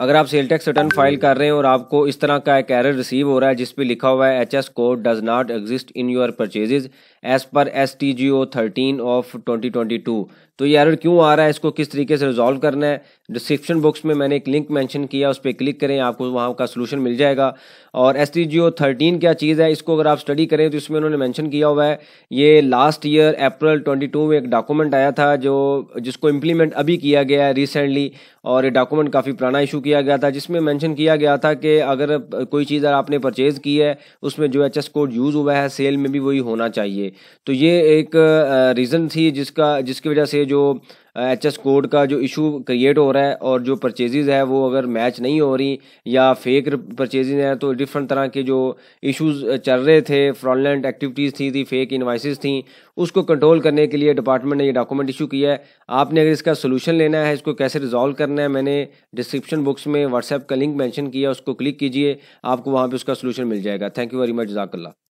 अगर आप sale tax return file कर रहे हैं और आपको इस तरह का एक एरर रिसीव हो रहा है जिस पे लिखा हुआ है H S code does not exist in your purchases as per S T G O thirteen of twenty twenty two तो ये एरर क्यों आ रहा है इसको किस तरीके से रिजॉल्व करना है डिस्क्रिप्शन बॉक्स में मैंने एक लिंक मेंशन किया उस पर क्लिक करें आपको वहाँ का सलूशन मिल जाएगा और S T G O thirteen क्या चीज़ है इसको अगर आप स्टडी करें तो इसमें उन्होंने मेंशन किया हुआ है ये last year April twenty two में एक डॉक्यूमेंट आया था जो जिसको इम्प्लीमेंट अभी किया गया है रिसेंटली और ये डॉक्यूमेंट काफ़ी पुराना इशू किया गया था जिसमें मैंशन किया गया था कि अगर कोई चीज़ अगर आपने परचेज़ की है उसमें जो एच एस कोड यूज़ हुआ है सेल में भी वही होना चाहिए तो ये एक रीज़न थी जिसका जिसकी वजह से जो एच एस कोड का जो इशू क्रिएट हो रहा है और जो परचेजेज है वो अगर मैच नहीं हो रही या फेक परचेजेज हैं तो डिफरेंट तरह के जो इश्यूज चल रहे थे फ्रॉडलेंट एक्टिविटीज़ थी थी फेक इन्वाइसिस थी उसको कंट्रोल करने के लिए डिपार्टमेंट ने ये डॉक्यूमेंट इशू किया है आपने अगर इसका सोल्यूशन लेना है इसको कैसे रिजॉल्व करना है मैंने डिस्क्रिप्शन बॉक्स में व्हाट्सएप का लिंक मैंशन किया उसको क्लिक कीजिए आपको वहाँ पर उसका सोल्यूशन मिल जाएगा थैंक यू वेरी मच जजाकल्ला